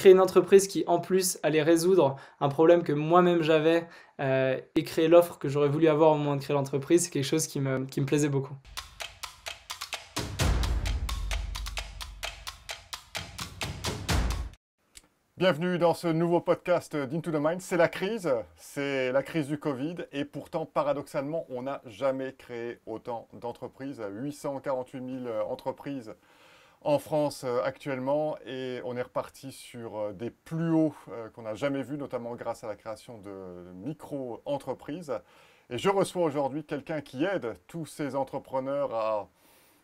créer une entreprise qui en plus allait résoudre un problème que moi-même j'avais euh, et créer l'offre que j'aurais voulu avoir au moment de créer l'entreprise, c'est quelque chose qui me, qui me plaisait beaucoup. Bienvenue dans ce nouveau podcast d'Into the Mind. C'est la crise, c'est la crise du Covid et pourtant paradoxalement on n'a jamais créé autant d'entreprises, 848 000 entreprises en France euh, actuellement et on est reparti sur euh, des plus hauts euh, qu'on n'a jamais vus, notamment grâce à la création de micro-entreprises. Et je reçois aujourd'hui quelqu'un qui aide tous ces entrepreneurs à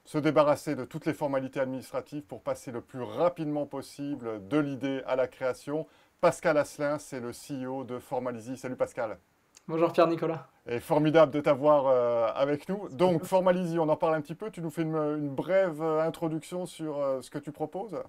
se débarrasser de toutes les formalités administratives pour passer le plus rapidement possible de l'idée à la création. Pascal Asselin, c'est le CEO de Formalizy. Salut Pascal. Bonjour Pierre-Nicolas. Et formidable de t'avoir euh, avec nous. Donc, Formalizy, on en parle un petit peu. Tu nous fais une, brève euh, introduction sur euh, ce que tu proposes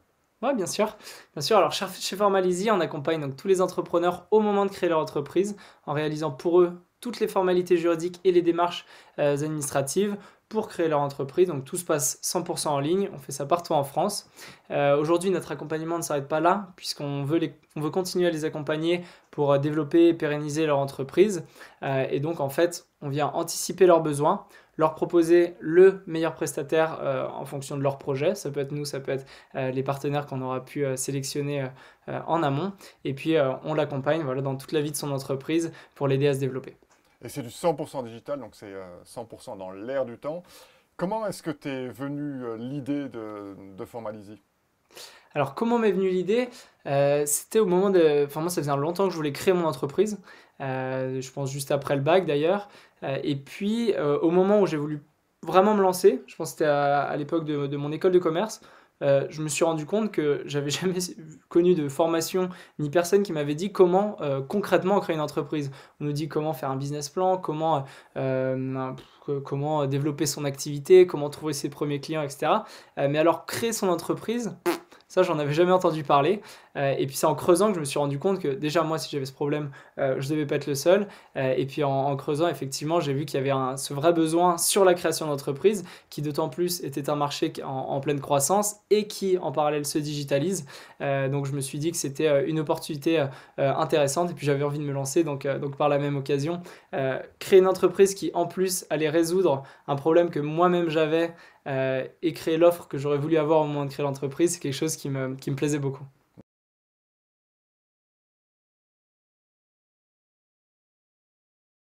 Oui, bien sûr. Bien sûr. Alors, chez Formalizy, on accompagne donc tous les entrepreneurs au moment de créer leur entreprise en réalisant pour eux toutes les formalités juridiques et les démarches administratives pour créer leur entreprise. Donc tout se passe 100% en ligne, on fait ça partout en France. Euh, aujourd'hui, notre accompagnement ne s'arrête pas là, puisqu'on veut, veut continuer à les accompagner pour euh, développer et pérenniser leur entreprise. Euh, et donc en fait, on vient anticiper leurs besoins, leur proposer le meilleur prestataire en fonction de leur projet. Ça peut être nous, ça peut être les partenaires qu'on aura pu sélectionner en amont. Et puis, on l'accompagne voilà, dans toute la vie de son entreprise pour l'aider à se développer. Et c'est du 100% digital, donc c'est 100% euh, dans l'air du temps. Comment est-ce que t'es venu euh, l'idée de, de Formalizy alors, comment m'est venue l'idée euh, C'était au moment de. Enfin, moi, ça faisait longtemps que je voulais créer mon entreprise. je pense juste après le bac d'ailleurs. et puis, au moment où j'ai voulu vraiment me lancer, je pense que c'était à, l'époque de, de, mon école de commerce, euh, je me suis rendu compte que j'avais jamais connu de formation ni personne qui m'avait dit comment euh, concrètement créer une entreprise. On nous dit comment faire un business plan, comment, euh, comment développer son activité, comment trouver ses premiers clients, etc. mais alors créer son entreprise, ça j'en avais jamais entendu parler. Euh, et puis c'est en creusant que je me suis rendu compte que déjà moi si j'avais ce problème, je euh, je devais pas être le seul. Euh, et puis en, creusant effectivement j'ai vu qu'il y avait un, ce vrai besoin sur la création d'entreprise qui d'autant plus était un marché en, pleine croissance et qui en parallèle se digitalise. donc je me suis dit que c'était une opportunité intéressante et puis j'avais envie de me lancer donc, donc par la même occasion créer une entreprise qui en plus allait résoudre un problème que moi-même j'avais et créer l'offre que j'aurais voulu avoir au moment de créer l'entreprise, c'est quelque chose qui me, qui me plaisait beaucoup.